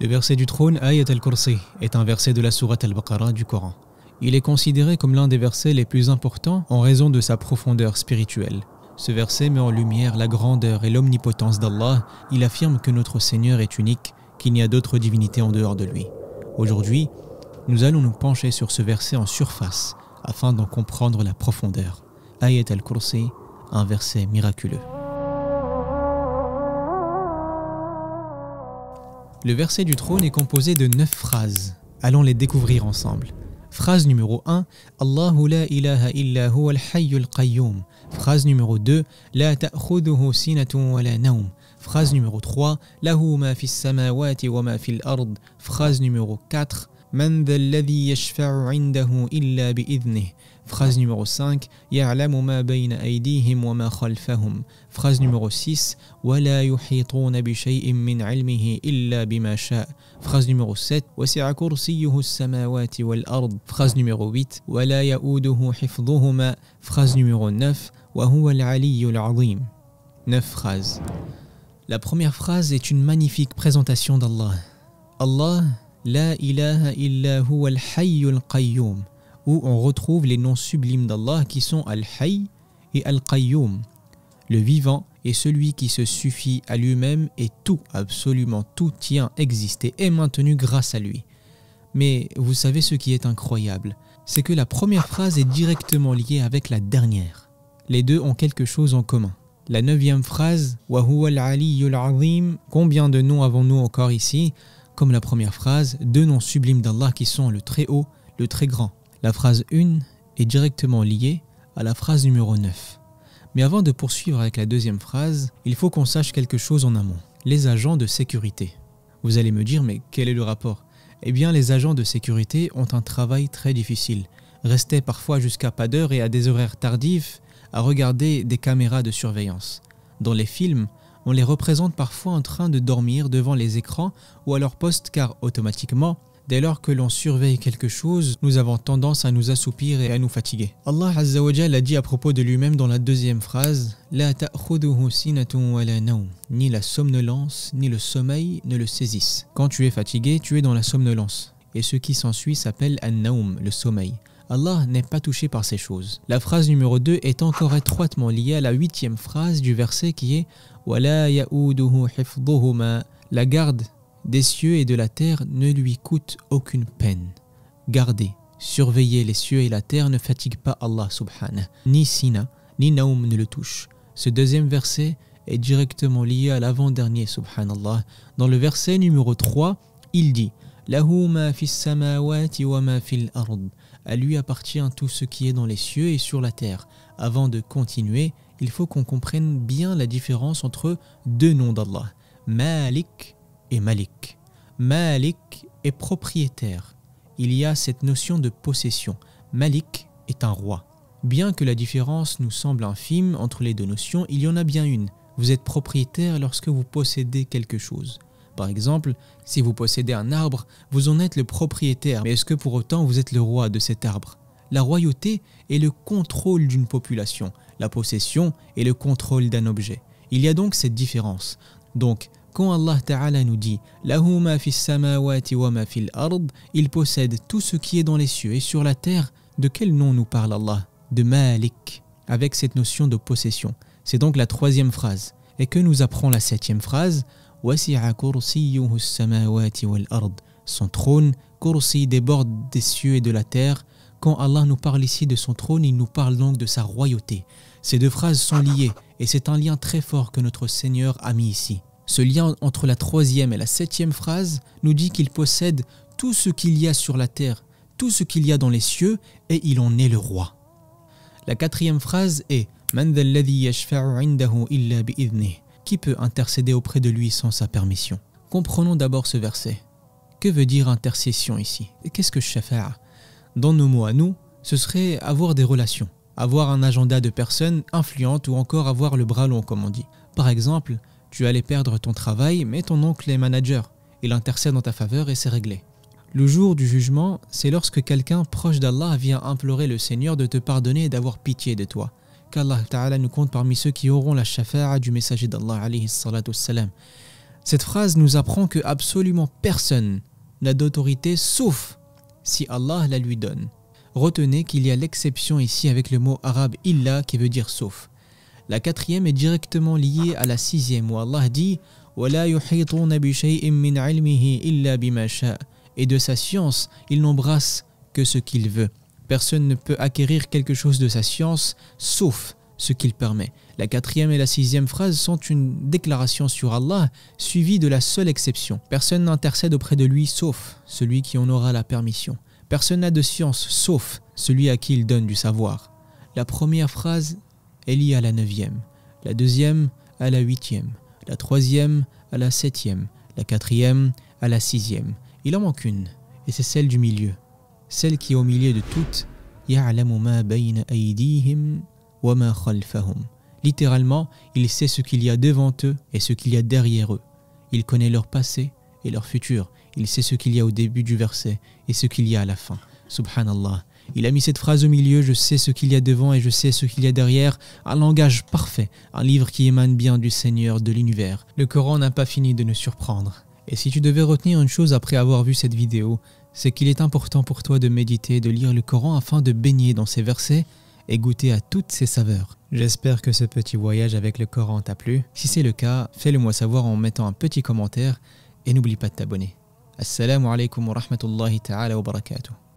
Le verset du trône, Ayat al-Kursi, est un verset de la Sourate al-Baqarah du Coran. Il est considéré comme l'un des versets les plus importants en raison de sa profondeur spirituelle. Ce verset met en lumière la grandeur et l'omnipotence d'Allah. Il affirme que notre Seigneur est unique, qu'il n'y a d'autres divinités en dehors de lui. Aujourd'hui, nous allons nous pencher sur ce verset en surface afin d'en comprendre la profondeur. Ayat al-Kursi, un verset miraculeux. Le verset du trône est composé de neuf phrases. Allons les découvrir ensemble. Phrase numéro 1 Allahu la ilaha illa al qayyum. Phrase numéro 2 La ta'khudhuhu sinatun wa la nawm. Phrase numéro 3 Lahu ma fis wa ma fil ard. Phrase numéro 4 من ذا الذي يشفع عنده إلا بإذنه فخاز numéro 5 يعلم ما بين أيديهم وما خلفهم فخاز numéro 6 ولا يحيطون بشيء من علمه إلا بما شاء فخاز numéro 7 وسع كرسيه السماوات والأرض فخاز numéro 8 ولا يؤوده حفظهما فخاز numéro 9 وهو العلي العظيم 9 phrases La première phrase est une magnifique présentation d'Allah. Allah La ilaha illa huwa qayyum où on retrouve les noms sublimes d'Allah qui sont Al-Hayy et Al-Qayyum, le vivant est celui qui se suffit à lui-même et tout, absolument tout tient existé et maintenu grâce à lui. Mais vous savez ce qui est incroyable, c'est que la première phrase est directement liée avec la dernière. Les deux ont quelque chose en commun. La neuvième phrase, wahu al combien de noms avons-nous encore ici comme la première phrase, deux noms sublimes d'Allah qui sont le Très Haut, le Très Grand. La phrase 1 est directement liée à la phrase numéro 9. Mais avant de poursuivre avec la deuxième phrase, il faut qu'on sache quelque chose en amont. Les agents de sécurité. Vous allez me dire, mais quel est le rapport Eh bien, les agents de sécurité ont un travail très difficile. Restaient parfois jusqu'à pas d'heure et à des horaires tardifs à regarder des caméras de surveillance. Dans les films, on les représente parfois en train de dormir devant les écrans ou à leur poste car automatiquement, dès lors que l'on surveille quelque chose, nous avons tendance à nous assoupir et à nous fatiguer. Allah Azzawajal a dit à propos de lui-même dans la deuxième phrase La Ni la somnolence, ni le sommeil ne le saisissent. Quand tu es fatigué, tu es dans la somnolence. Et ce qui s'ensuit s'appelle an-naum, le sommeil. Allah n'est pas touché par ces choses. La phrase numéro 2 est encore étroitement liée à la huitième phrase du verset qui est La garde des cieux et de la terre ne lui coûte aucune peine. Gardez, surveiller les cieux et la terre ne fatigue pas Allah subhanahu. Ni Sina, ni Naoum ne le touche. Ce deuxième verset est directement lié à l'avant-dernier subhanallah. Dans le verset numéro 3, il dit Lahu ma samawati wa ma fil ard. À lui appartient tout ce qui est dans les cieux et sur la terre. Avant de continuer, il faut qu'on comprenne bien la différence entre deux noms d'Allah, Malik et Malik. Malik est propriétaire. Il y a cette notion de possession. Malik est un roi. Bien que la différence nous semble infime entre les deux notions, il y en a bien une. Vous êtes propriétaire lorsque vous possédez quelque chose. Par exemple, si vous possédez un arbre, vous en êtes le propriétaire, mais est-ce que pour autant vous êtes le roi de cet arbre La royauté est le contrôle d'une population, la possession est le contrôle d'un objet. Il y a donc cette différence. Donc, quand Allah Ta'ala nous dit il possède tout ce qui est dans les cieux et sur la terre, de quel nom nous parle Allah De Malik, avec cette notion de possession. C'est donc la troisième phrase. Et que nous apprend la septième phrase son trône, Kursi, déborde des cieux et de la terre. Quand Allah nous parle ici de son trône, il nous parle donc de sa royauté. Ces deux phrases sont liées et c'est un lien très fort que notre Seigneur a mis ici. Ce lien entre la troisième et la septième phrase nous dit qu'il possède tout ce qu'il y a sur la terre, tout ce qu'il y a dans les cieux et il en est le roi. La quatrième phrase est Man qui peut intercéder auprès de lui sans sa permission Comprenons d'abord ce verset. Que veut dire intercession ici Qu'est-ce que je faire Dans nos mots à nous, ce serait avoir des relations, avoir un agenda de personnes influentes ou encore avoir le bras long comme on dit. Par exemple, tu allais perdre ton travail mais ton oncle est manager. Il intercède en ta faveur et c'est réglé. Le jour du jugement, c'est lorsque quelqu'un proche d'Allah vient implorer le Seigneur de te pardonner et d'avoir pitié de toi qu'Allah Ta'ala nous compte parmi ceux qui auront la shafa'a du messager d'Allah Cette phrase nous apprend que absolument personne n'a d'autorité sauf si Allah la lui donne. Retenez qu'il y a l'exception ici avec le mot arabe illa qui veut dire sauf. La quatrième est directement liée à la sixième où Allah dit et de sa science, il n'embrasse que ce qu'il veut. Personne ne peut acquérir quelque chose de sa science, sauf ce qu'il permet. La quatrième et la sixième phrase sont une déclaration sur Allah, suivie de la seule exception. Personne n'intercède auprès de lui, sauf celui qui en aura la permission. Personne n'a de science, sauf celui à qui il donne du savoir. La première phrase est liée à la neuvième, la deuxième à la huitième, la troisième à la septième, la quatrième à la sixième. Il en manque une, et c'est celle du milieu celle qui est au milieu de toutes, Littéralement, il sait ce qu'il y a devant eux et ce qu'il y a derrière eux. Il connaît leur passé et leur futur. Il sait ce qu'il y a au début du verset et ce qu'il y a à la fin. Subhanallah. Il a mis cette phrase au milieu, je sais ce qu'il y a devant et je sais ce qu'il y a derrière, un langage parfait, un livre qui émane bien du Seigneur de l'univers. Le Coran n'a pas fini de nous surprendre. Et si tu devais retenir une chose après avoir vu cette vidéo, c'est qu'il est important pour toi de méditer de lire le Coran afin de baigner dans ses versets et goûter à toutes ses saveurs. J'espère que ce petit voyage avec le Coran t'a plu. Si c'est le cas, fais-le moi savoir en mettant un petit commentaire et n'oublie pas de t'abonner. Assalamu alaikum wa rahmatullahi ta'ala wa barakatuh.